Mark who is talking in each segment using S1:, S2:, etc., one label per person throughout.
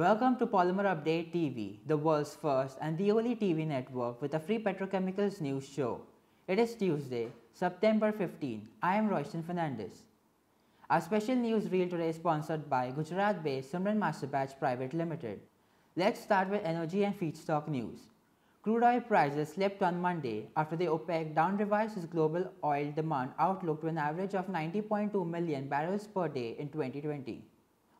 S1: Welcome to Polymer Update TV, the world's first and the only TV network with a free petrochemicals news show. It is Tuesday, September 15. I am Royston Fernandez. Our special news reel today is sponsored by Gujarat-based Simran Masterbatch Private Limited. Let's start with energy and feedstock news. Crude oil prices slipped on Monday after the OPEC down revised its global oil demand outlook to an average of 90.2 million barrels per day in 2020.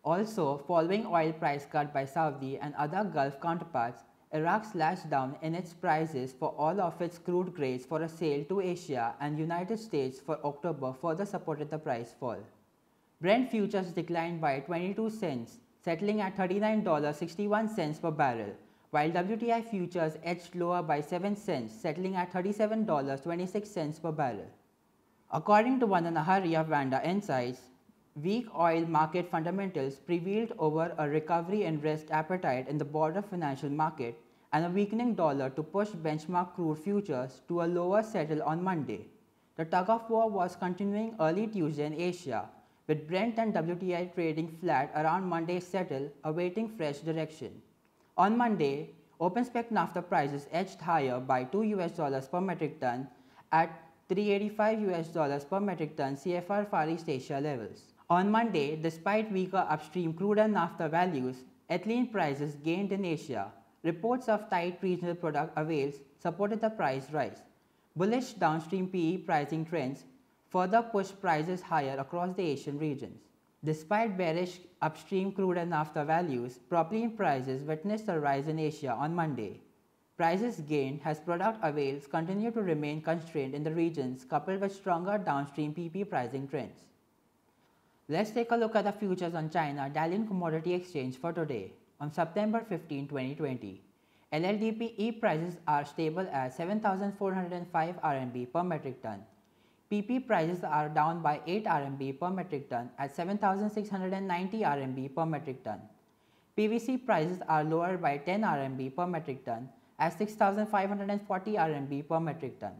S1: Also, following oil price cut by Saudi and other Gulf counterparts, Iraq slashed down in its prices for all of its crude grades for a sale to Asia and United States for October further supported the price fall. Brent futures declined by 22 cents, settling at $39.61 per barrel, while WTI futures edged lower by 7 cents, settling at $37.26 per barrel. According to Vandana Hari of Vanda Insights, Weak oil market fundamentals prevailed over a recovery and risk appetite in the broader financial market and a weakening dollar to push benchmark crude futures to a lower settle on Monday. The tug of war was continuing early Tuesday in Asia, with Brent and WTI trading flat around Monday's settle, awaiting fresh direction. On Monday, OpenSpec NAFTA prices edged higher by 2 US dollars per metric ton at 385 US dollars per metric ton CFR Far East Asia levels. On Monday, despite weaker upstream crude and naphtha values, ethylene prices gained in Asia. Reports of tight regional product avails supported the price rise. Bullish downstream PE pricing trends further pushed prices higher across the Asian regions. Despite bearish upstream crude and naphtha values, propylene prices witnessed a rise in Asia on Monday. Prices gained as product avails continue to remain constrained in the regions coupled with stronger downstream PP pricing trends. Let's take a look at the futures on China Dalian Commodity Exchange for today, on September 15, 2020. LLDPE prices are stable at 7,405 RMB per metric ton. PP prices are down by 8 RMB per metric ton at 7,690 RMB per metric ton. PVC prices are lower by 10 RMB per metric ton at 6,540 RMB per metric ton.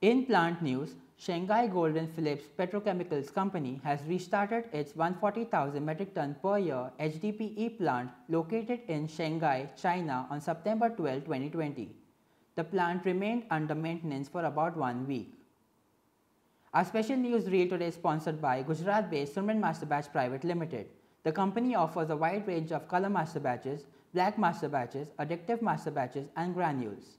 S1: In plant news, Shanghai Golden Phillips Petrochemicals Company has restarted its 140,000 metric ton per year HDPE plant located in Shanghai, China on September 12, 2020. The plant remained under maintenance for about one week. Our special news reel today is sponsored by Gujarat-based Sundaram Master Batch Private Limited. The company offers a wide range of color master batches, black master batches, addictive master batches and granules.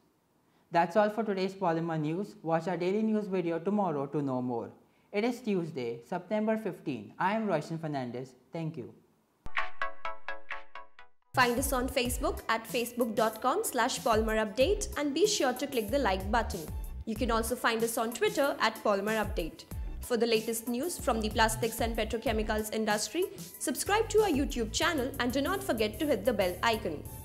S1: That's all for today's Polymer News. Watch our daily news video tomorrow to know more. It is Tuesday, September 15. I am Roshan Fernandez. Thank you.
S2: Find us on Facebook at facebook.com slash polymerupdate and be sure to click the like button. You can also find us on Twitter at polymerupdate. For the latest news from the plastics and petrochemicals industry, subscribe to our YouTube channel and do not forget to hit the bell icon.